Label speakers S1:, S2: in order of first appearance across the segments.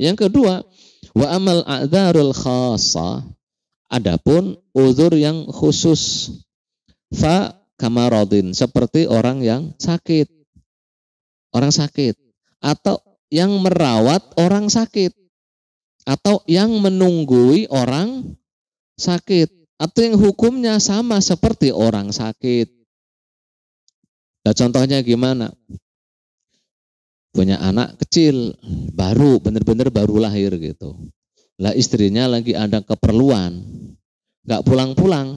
S1: Yang kedua, wa amal a'dzarul khassa. Adapun uzur yang khusus fa kamarodin seperti orang yang sakit. Orang sakit atau yang merawat orang sakit atau yang menunggui orang sakit atau yang hukumnya sama seperti orang sakit. Nah, contohnya gimana? punya anak kecil, baru, bener-bener baru lahir gitu. Lah istrinya lagi ada keperluan, nggak pulang-pulang.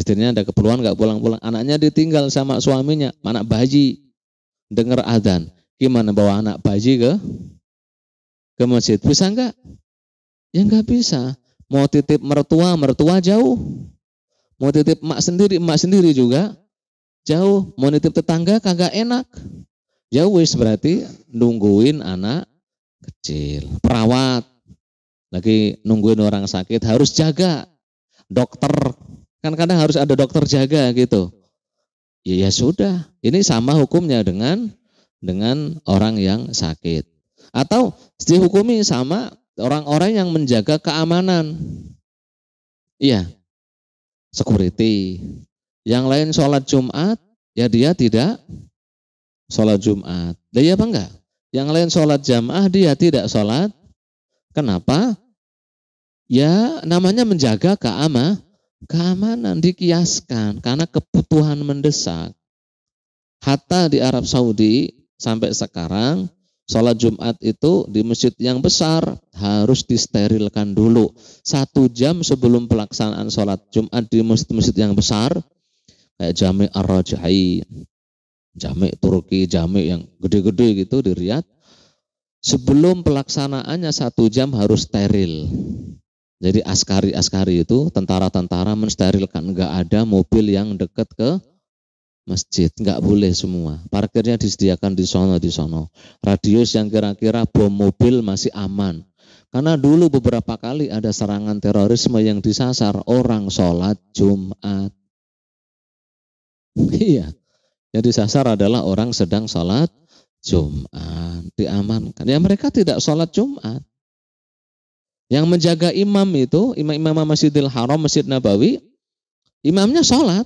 S1: Istrinya ada keperluan nggak pulang-pulang. Anaknya ditinggal sama suaminya, anak bayi Dengar adzan, gimana bawa anak bayi ke ke masjid? Bisa nggak? Ya nggak bisa. Mau titip mertua, mertua jauh. Mau titip emak sendiri, emak sendiri juga jauh. Mau titip tetangga kagak enak Ya wis berarti nungguin anak kecil. Perawat lagi nungguin orang sakit harus jaga. Dokter kan kadang harus ada dokter jaga gitu. Ya, ya sudah, ini sama hukumnya dengan dengan orang yang sakit. Atau dihukumi sama orang-orang yang menjaga keamanan. Iya. Security. Yang lain sholat Jumat, ya dia tidak sholat Jumat. Dia apa enggak? Yang lain sholat jamaah, dia tidak sholat. Kenapa? Ya namanya menjaga keama, keamanan, dikiaskan. Karena kebutuhan mendesak. Hatta di Arab Saudi sampai sekarang, sholat Jumat itu di masjid yang besar harus disterilkan dulu. Satu jam sebelum pelaksanaan sholat Jumat di masjid-masjid yang besar, kayak Jami Ar-Rajai, Jamik Turki, jamik yang gede-gede gitu di Riyadh. Sebelum pelaksanaannya satu jam harus steril. Jadi askari-askari itu, tentara-tentara mensterilkan. Enggak ada mobil yang deket ke masjid, enggak boleh semua. Parkirnya disediakan di sono, di sono. Radius yang kira-kira bom mobil masih aman. Karena dulu beberapa kali ada serangan terorisme yang disasar orang sholat Jumat. Iya, yang disasar adalah orang sedang sholat Jumat diamankan. Ya mereka tidak sholat Jumat. Yang menjaga imam itu, imam-imam Masjidil Haram, Masjid Nabawi, imamnya sholat.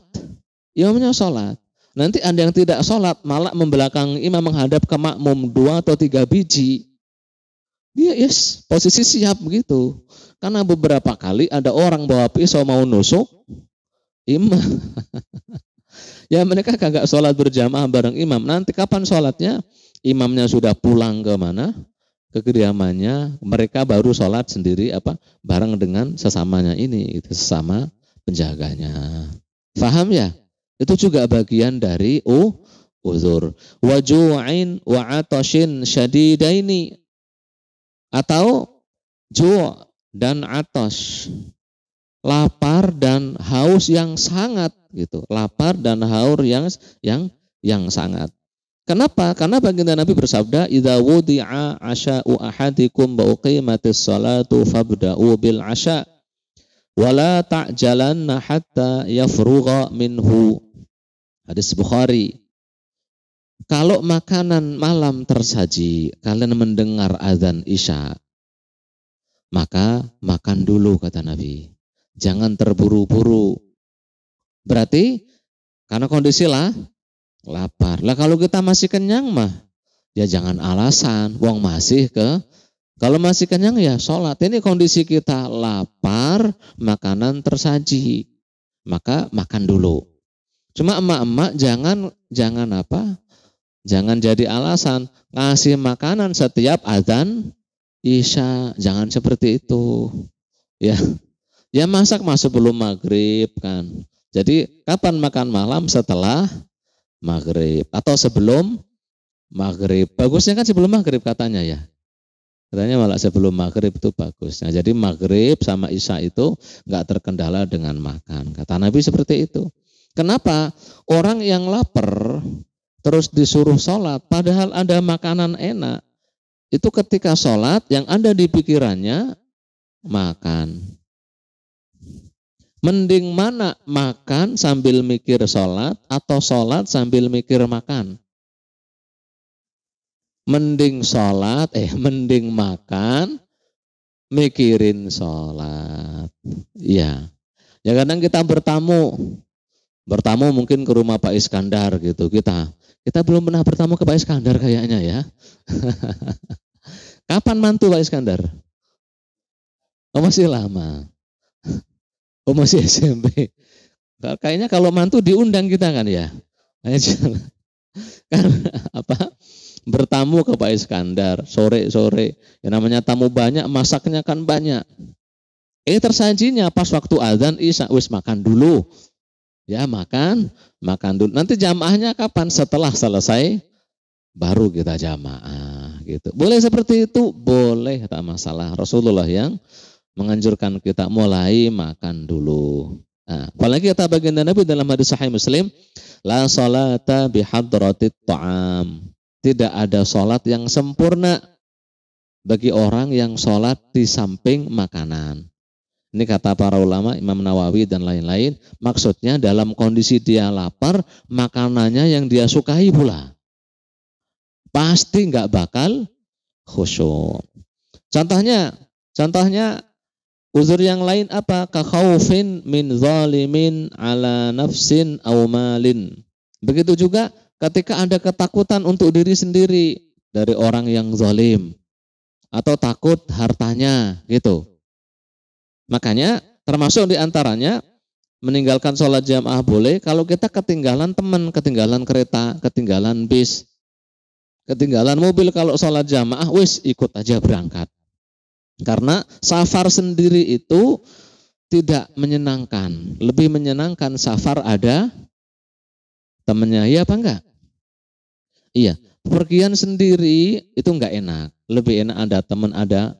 S1: Imamnya sholat. Nanti ada yang tidak sholat, malah membelakang imam menghadap ke makmum dua atau tiga biji. Dia yes, posisi siap begitu. Karena beberapa kali ada orang bawa pisau mau nusuk, imam. Ya mereka kagak sholat berjamaah bareng imam. Nanti kapan sholatnya? Imamnya sudah pulang ke mana? Ke kediamannya. Mereka baru sholat sendiri apa? Bareng dengan sesamanya ini, itu sesama penjaganya. Faham ya? Itu juga bagian dari oh uzur. Waju'in wa'atoshin syadidaini. Atau ju' dan atos lapar dan haus yang sangat gitu. Lapar dan haus yang yang yang sangat. Kenapa? Karena baginda Nabi bersabda, "Idza wudi'a asya'u ahadikum ba uqimatis salatu fabda'u bil asya' wala ta'jalanna hatta yafrugha minhu." Hadis Bukhari. Kalau makanan malam tersaji, kalian mendengar azan Isya, maka makan dulu kata Nabi jangan terburu-buru. Berarti karena kondisi lah lapar. Lah kalau kita masih kenyang mah ya jangan alasan, wong masih ke kalau masih kenyang ya sholat. Ini kondisi kita lapar, makanan tersaji. Maka makan dulu. Cuma emak-emak jangan jangan apa? Jangan jadi alasan ngasih makanan setiap azan isya. Jangan seperti itu. Ya. Ya masak masuk belum maghrib kan. Jadi kapan makan malam setelah maghrib atau sebelum maghrib. Bagusnya kan sebelum maghrib katanya ya. Katanya malah sebelum maghrib itu bagus. Nah, Jadi maghrib sama isya itu nggak terkendala dengan makan. Kata Nabi seperti itu. Kenapa? Orang yang lapar terus disuruh sholat, padahal ada makanan enak. Itu ketika sholat yang ada di pikirannya makan. Mending mana makan sambil mikir sholat atau sholat sambil mikir makan? Mending sholat, eh mending makan, mikirin sholat. Ya, ya kadang kita bertamu, bertamu mungkin ke rumah Pak Iskandar gitu. Kita kita belum pernah bertamu ke Pak Iskandar kayaknya ya. Kapan mantu Pak Iskandar? Oh, masih lama. Oh masih SMP. Nah, kayaknya kalau mantu diundang kita kan ya. Karena apa? Bertamu ke Pak Iskandar sore-sore. Yang namanya tamu banyak, masaknya kan banyak. Ini tersajinya pas waktu azan Isya, wis makan dulu. Ya makan, makan dulu. Nanti jamaahnya kapan? Setelah selesai baru kita jamaah gitu. Boleh seperti itu? Boleh tak masalah. Rasulullah yang menganjurkan kita mulai makan dulu. Nah, apalagi kata baginda Nabi dalam hadis Sahih Muslim, la salata bihadratit ta'am. Tidak ada salat yang sempurna bagi orang yang salat di samping makanan. Ini kata para ulama Imam Nawawi dan lain-lain. Maksudnya dalam kondisi dia lapar, makanannya yang dia sukai pula. Pasti nggak bakal khusyuk. Contohnya, contohnya Uzur yang lain apa? Kakhaufin min zalimin ala nafsin aw malin. Begitu juga ketika ada ketakutan untuk diri sendiri dari orang yang zalim atau takut hartanya gitu. Makanya termasuk diantaranya meninggalkan sholat jamaah boleh kalau kita ketinggalan teman, ketinggalan kereta, ketinggalan bis, ketinggalan mobil kalau sholat jamaah wis ikut aja berangkat. Karena safar sendiri itu tidak menyenangkan. Lebih menyenangkan safar ada temannya. Iya apa enggak? Iya. Pergian sendiri itu enggak enak. Lebih enak ada teman ada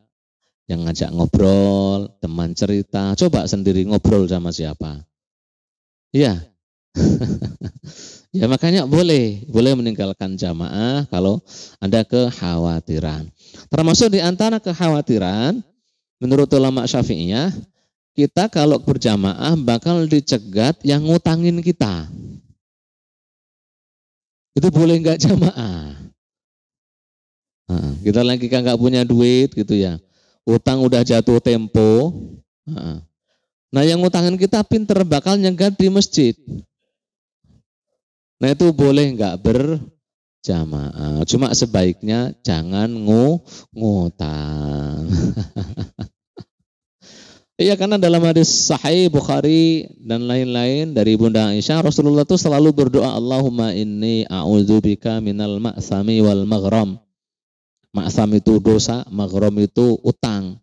S1: yang ngajak ngobrol, teman cerita. Coba sendiri ngobrol sama siapa. Iya. ya makanya boleh, boleh meninggalkan jamaah kalau ada kekhawatiran. Termasuk di antara kekhawatiran menurut ulama Syafi'iyah, kita kalau berjamaah bakal dicegat yang ngutangin kita. Itu boleh nggak jamaah? Nah, kita lagi kan nggak punya duit gitu ya. Utang udah jatuh tempo. Nah, yang ngutangin kita pinter bakal nyegat di masjid. Nah itu boleh nggak berjamaah. Cuma sebaiknya jangan ngu ngutang. Iya karena dalam hadis Sahih Bukhari dan lain-lain dari Bunda Aisyah Rasulullah itu selalu berdoa Allahumma inni a'udzubika minal ma'sami wal maghram. Ma'sam itu dosa, maghram itu utang.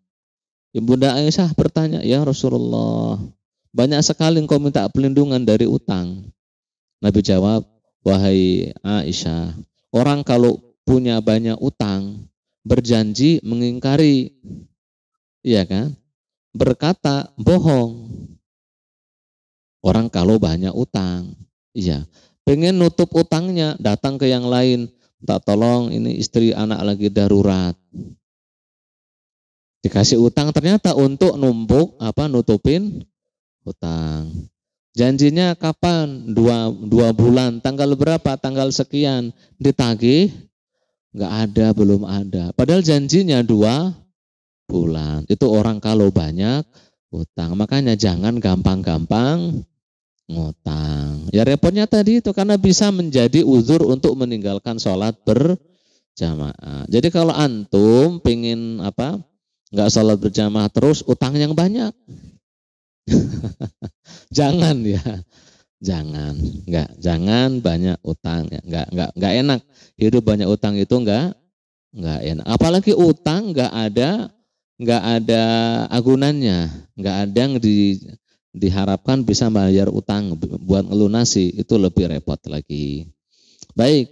S1: Bunda Aisyah bertanya, "Ya Rasulullah, banyak sekali engkau minta pelindungan dari utang." Nabi jawab, wahai Aisyah, orang kalau punya banyak utang, berjanji mengingkari, iya kan? Berkata bohong. Orang kalau banyak utang, iya. Pengen nutup utangnya, datang ke yang lain. Tak tolong, ini istri anak lagi darurat. Dikasih utang ternyata untuk numpuk apa nutupin utang. Janjinya kapan? Dua, dua bulan. Tanggal berapa? Tanggal sekian. Ditagih? Enggak ada, belum ada. Padahal janjinya dua bulan. Itu orang kalau banyak utang. Makanya jangan gampang-gampang ngutang. Ya repotnya tadi itu karena bisa menjadi uzur untuk meninggalkan sholat berjamaah. Jadi kalau antum pingin apa? Enggak sholat berjamaah terus utang yang banyak. jangan ya jangan nggak jangan banyak utang ya nggak nggak nggak enak hidup banyak utang itu nggak nggak enak apalagi utang nggak ada nggak ada agunannya nggak ada yang di diharapkan bisa bayar utang buat melunasi itu lebih repot lagi baik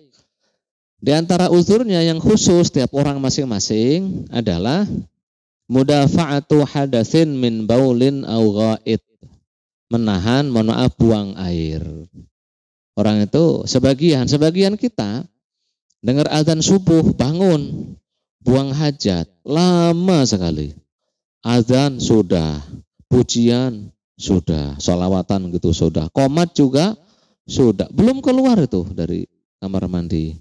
S1: di antara uzurnya yang khusus tiap orang masing-masing adalah mudafaatu hadasin min baulin au ghaid menahan, mohon maaf, buang air. Orang itu sebagian, sebagian kita dengar azan subuh, bangun, buang hajat, lama sekali. Azan sudah, pujian sudah, sholawatan gitu sudah, komat juga sudah. Belum keluar itu dari kamar mandi.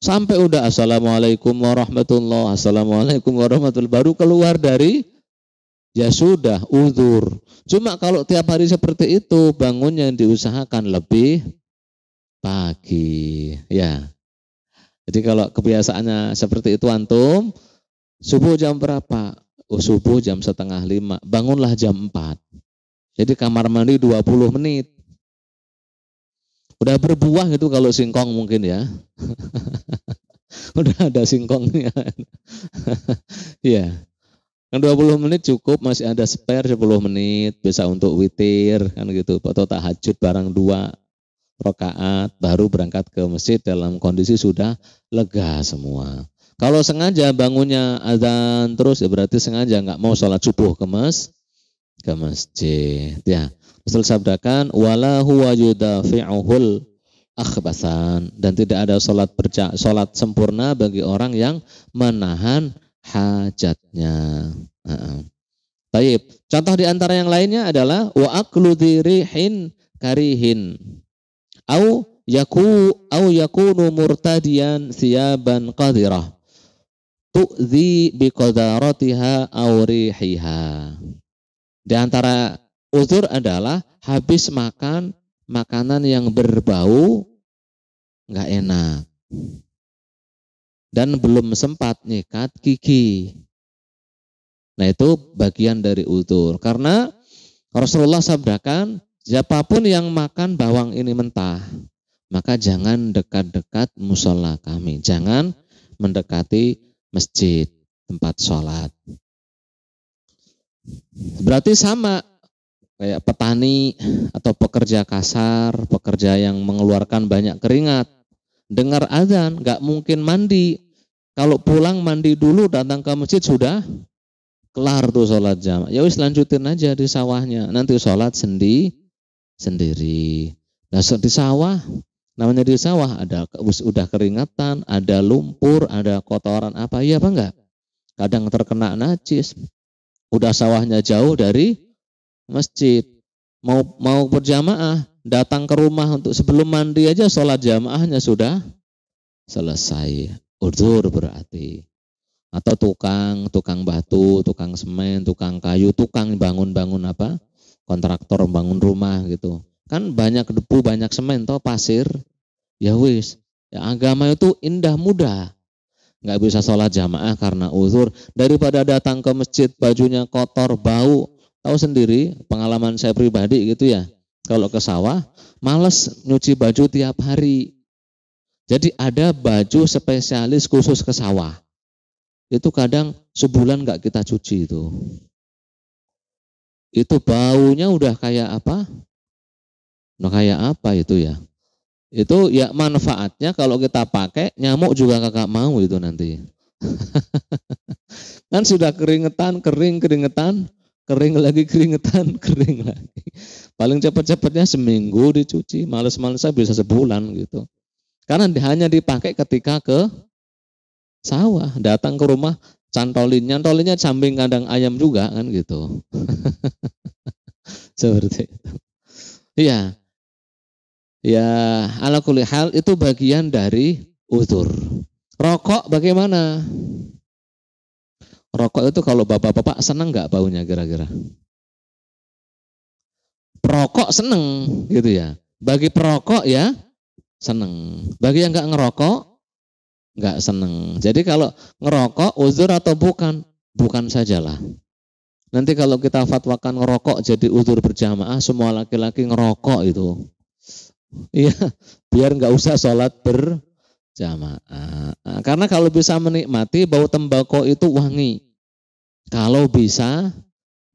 S1: Sampai udah assalamualaikum warahmatullahi wabarakatuh, assalamualaikum warahmatullahi wabarakatuh, baru keluar dari ya sudah uzur. Cuma kalau tiap hari seperti itu bangunnya yang diusahakan lebih pagi, ya. Jadi kalau kebiasaannya seperti itu antum, subuh jam berapa? Oh, subuh jam setengah lima, bangunlah jam empat. Jadi kamar mandi 20 menit. Udah berbuah gitu kalau singkong mungkin ya. Udah ada singkongnya. ya. Kan 20 menit cukup, masih ada spare 10 menit, bisa untuk witir, kan gitu, atau tahajud barang dua rokaat, baru berangkat ke masjid dalam kondisi sudah lega semua. Kalau sengaja bangunnya azan terus, ya berarti sengaja nggak mau sholat subuh ke mas, ke masjid. Ya, Rasul sabdakan, wala huwa yudafi'uhul akhbasan dan tidak ada sholat berca, sholat sempurna bagi orang yang menahan hajatnya. Uh-uh. Taib. Contoh di antara yang lainnya adalah wa aklu dirihin karihin. Au yaku au yakunu murtadiyan siyaban qadirah. Tu'zi qadaratiha au rihiha. Di antara uzur adalah habis makan makanan yang berbau nggak enak dan belum sempat nyikat gigi. Nah itu bagian dari utur. Karena Rasulullah sabdakan, siapapun yang makan bawang ini mentah, maka jangan dekat-dekat musola kami. Jangan mendekati masjid, tempat sholat. Berarti sama kayak petani atau pekerja kasar, pekerja yang mengeluarkan banyak keringat dengar azan, nggak mungkin mandi. Kalau pulang mandi dulu, datang ke masjid sudah kelar tuh sholat jamaah. Ya wis lanjutin aja di sawahnya. Nanti sholat sendi sendiri. Nah di sawah, namanya di sawah ada udah keringatan, ada lumpur, ada kotoran apa ya apa enggak? Kadang terkena najis. Udah sawahnya jauh dari masjid. Mau mau berjamaah, datang ke rumah untuk sebelum mandi aja sholat jamaahnya sudah selesai. Udur berarti. Atau tukang, tukang batu, tukang semen, tukang kayu, tukang bangun-bangun apa? Kontraktor bangun rumah gitu. Kan banyak debu, banyak semen, toh pasir. Ya wis, ya, agama itu indah mudah. Nggak bisa sholat jamaah karena uzur. Daripada datang ke masjid, bajunya kotor, bau. Tahu sendiri, pengalaman saya pribadi gitu ya kalau ke sawah, males nyuci baju tiap hari. Jadi ada baju spesialis khusus ke sawah. Itu kadang sebulan nggak kita cuci itu. Itu baunya udah kayak apa? Nah kayak apa itu ya? Itu ya manfaatnya kalau kita pakai nyamuk juga kakak mau itu nanti. kan sudah keringetan, kering keringetan, kering lagi keringetan kering lagi paling cepat-cepatnya seminggu dicuci males malas bisa sebulan gitu karena hanya dipakai ketika ke sawah datang ke rumah cantolin nyantolinnya samping kandang ayam juga kan gitu seperti itu iya ya ala kulihal itu bagian dari utur rokok bagaimana Rokok itu kalau bapak-bapak seneng nggak baunya kira-kira? Perokok seneng gitu ya. Bagi perokok ya seneng. Bagi yang nggak ngerokok nggak seneng. Jadi kalau ngerokok uzur atau bukan? Bukan sajalah. Nanti kalau kita fatwakan ngerokok jadi uzur berjamaah, semua laki-laki ngerokok itu. Iya, biar nggak usah sholat ber jamaah. Nah, karena kalau bisa menikmati bau tembakau itu wangi. Kalau bisa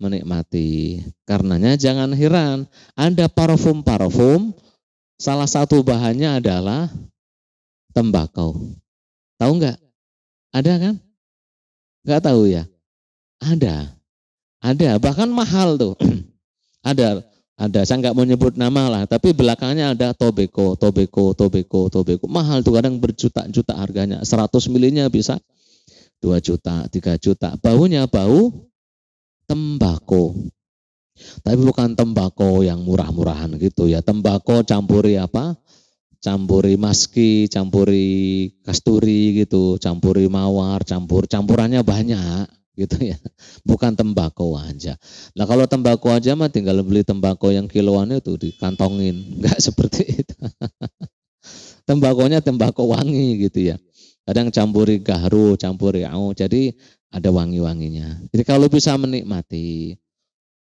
S1: menikmati. Karenanya jangan heran, ada parfum-parfum salah satu bahannya adalah tembakau. Tahu nggak? Ada kan? Nggak tahu ya? Ada. Ada, bahkan mahal tuh. ada ada saya nggak mau nyebut nama lah tapi belakangnya ada tobeko tobeko tobeko tobeko mahal tuh kadang berjuta-juta harganya 100 milinya bisa 2 juta 3 juta baunya bau tembakau tapi bukan tembakau yang murah-murahan gitu ya tembako campuri apa campuri maski campuri kasturi gitu campuri mawar campur campurannya banyak gitu ya. Bukan tembakau aja. Nah kalau tembakau aja mah tinggal beli tembakau yang kiloan itu dikantongin, nggak seperti itu. Tembakonya tembakau wangi gitu ya. Kadang campuri gahru, campuri au, jadi ada wangi-wanginya. Jadi kalau bisa menikmati.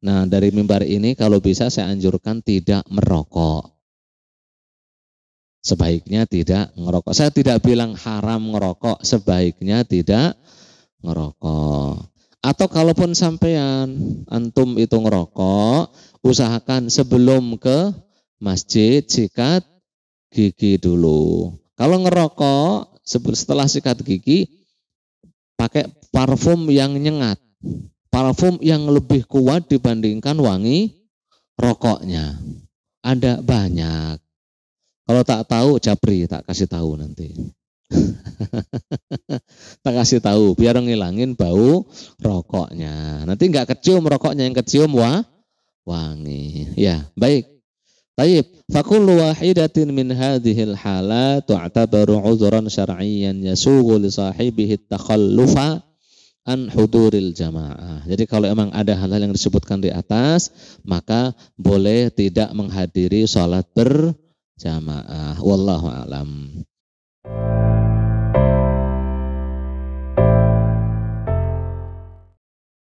S1: Nah dari mimbar ini kalau bisa saya anjurkan tidak merokok. Sebaiknya tidak ngerokok. Saya tidak bilang haram ngerokok, sebaiknya tidak ngerokok. Atau kalaupun sampean antum itu ngerokok, usahakan sebelum ke masjid sikat gigi dulu. Kalau ngerokok setelah sikat gigi pakai parfum yang nyengat. Parfum yang lebih kuat dibandingkan wangi rokoknya. Ada banyak. Kalau tak tahu, Japri tak kasih tahu nanti. tak kasih tahu biar ngilangin bau rokoknya. Nanti nggak kecium rokoknya yang kecium wah wangi. Ya, baik. Taib, fakul wahidatin min hadhil halat tu'tabaru uzuran syar'iyyan yasugu li sahibihi takhallufa an huduril jamaah. Jadi kalau emang ada hal-hal yang disebutkan di atas, maka boleh tidak menghadiri sholat berjamaah. Wallahu a'lam.